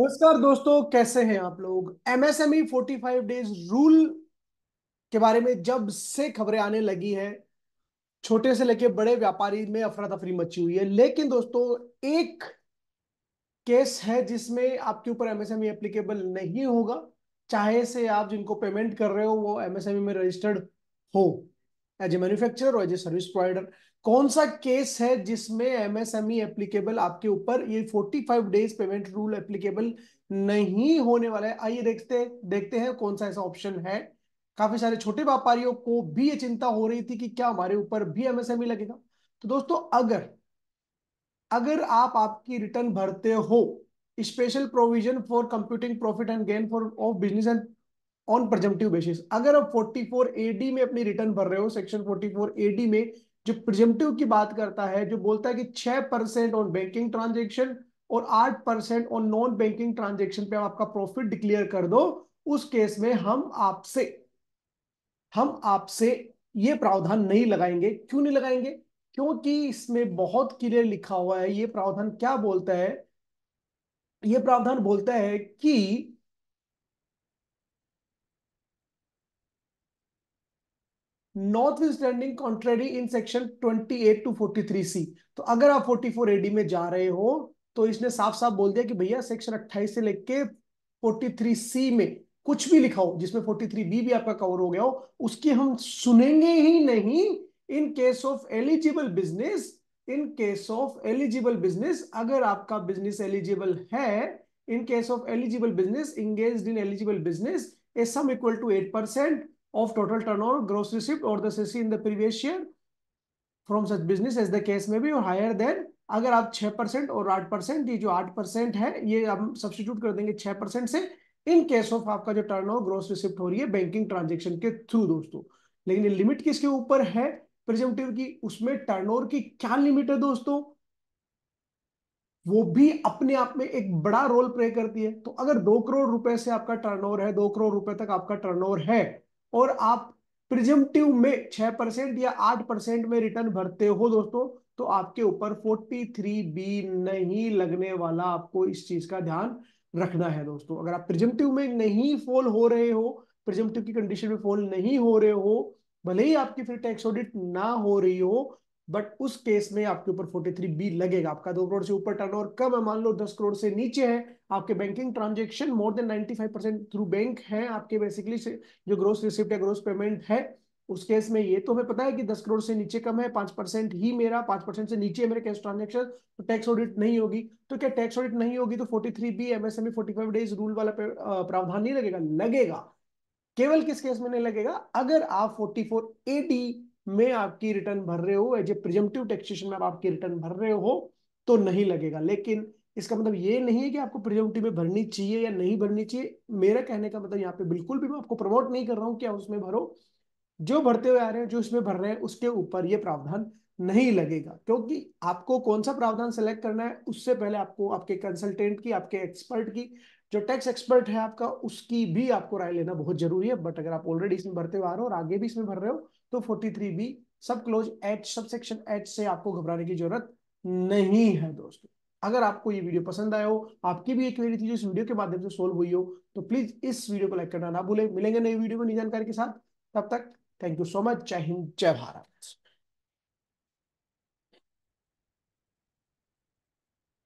नमस्कार दोस्तों कैसे हैं आप लोग एमएसएमई 45 डेज रूल के बारे में जब से खबरें आने लगी हैं छोटे से लेके बड़े व्यापारी में अफरा तफरी मची हुई है लेकिन दोस्तों एक केस है जिसमें आपके ऊपर एमएसएमई एप्लीकेबल e नहीं होगा चाहे से आप जिनको पेमेंट कर रहे हो वो एमएसएमई e में रजिस्टर्ड हो एज ए मैन्युफैक्चरर और एज ए सर्विस प्रोवाइडर कौन सा केस है जिसमें एमएसएमई एप्लीकेबल e आपके ऊपर ये 45 डेज पेमेंट रूल एप्लीकेबल नहीं होने वाला है आइए देखते देखते हैं कौन सा ऐसा ऑप्शन है काफी सारे छोटे व्यापारियों को भी ये चिंता हो रही थी कि क्या हमारे ऊपर भी एमएसएमई e लगेगा तो दोस्तों अगर अगर आप आपकी रिटर्न भरते हो special provision for computing profit and gain for of business and on presumptive basis अगर आप 44 एडी में अपनी रिटर्न भर रहे हो सेक्शन 44 एडी में जो प्रजम्पटिव की बात करता है जो बोलता है कि 6 परसेंट ऑन बैंकिंग ट्रांजेक्शन और 8 percent on non banking transaction पे आपका प्रॉफिट डिक्लेयर कर दो उस केस में हम आपसे हम आपसे ये प्रावधान नहीं लगाएंगे क्यों नहीं लगाएंगे क्योंकि इसमें बहुत क्लियर लिखा हुआ है ये प्रावधान क्या बोलता है ये प्रावधान बोलता है कि notwithstanding contrary in section 28 to 43C तो अगर आप 44 एडी में जा रहे हो तो इसने साफ साफ बोल दिया कि भैया सेक्शन 28 से लेके 43C में कुछ भी लिखा हो जिसमें 43B भी आपका कवर हो गया हो उसकी हम सुनेंगे ही नहीं in case of eligible business in case of eligible business अगर आपका बिजनेस एलिजिबल है in case of eligible business engage in eligible business a sum equal to eight percent of total turnover, gross receipt or the CC in the previous year from such business as the case may be or higher than अगर आप 6 percent और 8 percent ये जो 8 percent है ये हम substitute कर देंगे 6 परसेंट से इन केस ऑफ आपका जो टर्नओवर ग्रोस रिसिप्ट हो रही है बैंकिंग ट्रांजेक्शन के थ्रू दोस्तों लेकिन ये लिमिट किसके ऊपर है प्रिजम्पटिव की उसमें टर्नओवर की क्या लिमिट है दोस्तों वो भी अपने आप में एक बड़ा रोल प्ले करती है तो अगर दो करोड़ रुपए से आपका टर्नओवर है दो करोड़ रुपए तक आपका टर्नओवर है और आप प्रिजमटिव में छह परसेंट या आठ परसेंट में रिटर्न भरते हो दोस्तों तो आपके ऊपर फोर्टी थ्री बी नहीं लगने वाला आपको इस चीज का ध्यान रखना है दोस्तों अगर आप प्रिजमटिव में नहीं फॉल हो रहे हो प्रिजमटिव की कंडीशन में फॉल नहीं हो रहे हो भले ही आपकी फिर टैक्स ऑडिट ना हो रही हो बट उस केस में आपके ऊपर 43 बी लगेगा आपका दो करोड़ से ऊपर टर्नओवर कम है मान लो दस करोड़ से नीचे है आपके banking transaction more than 95 percent through bank है आपके बेसिकली से जो ग्रोस रिसिप्ट या ग्रोस पेमेंट है उस केस में ये तो हमें पता है कि दस करोड़ से नीचे कम है पांच परसेंट ही मेरा पांच परसेंट से नीचे मेरे कैश ट्रांजेक्शन तो टैक्स ऑडिट नहीं होगी तो क्या टैक्स ऑडिट नहीं होगी तो forty three B M S M forty five days rule वाला प्रावधान नहीं लगेगा लगेगा केवल किस केस में नहीं लगेगा अगर आप फोर्टी फोर ए डी में आपकी रिटर्न भर रहे हो एज ए प्रिजेंटिव टैक्सेशन में आप आपकी रिटर्न भर रहे हो तो नहीं लगेगा लेकिन इसका मतलब ये नहीं है कि आपको प्रिजेंटिव में भरनी चाहिए या नहीं भरनी चाहिए मेरा कहने का मतलब यहाँ पे बिल्कुल भी मैं आपको प्रमोट नहीं कर रहा हूँ कि आप उसमें भरो जो भरते हुए आ रहे हैं जो इसमें भर रहे हैं उसके ऊपर ये प्रावधान नहीं लगेगा क्योंकि आपको कौन सा प्रावधान सेलेक्ट करना है उससे पहले आपको आपके कंसल्टेंट की आपके एक्सपर्ट की जो टैक्स एक्सपर्ट है आपका उसकी भी आपको राय लेना बहुत जरूरी है बट अगर आप ऑलरेडी इसमें भरते हुए आ रहे हो और आगे भी इसमें भर रहे हो तो forty three B sub clause H sub section H से आपको घबराने की जरूरत नहीं है दोस्तों अगर आपको ये वीडियो पसंद आया हो आपकी भी एक क्वेरी थी जो इस वीडियो के माध्यम से सोल्व हुई हो तो प्लीज इस वीडियो को लाइक करना ना भूले मिलेंगे नई वीडियो में नई जानकारी के साथ तब तक थैंक यू सो मच जय हिंद जय भारत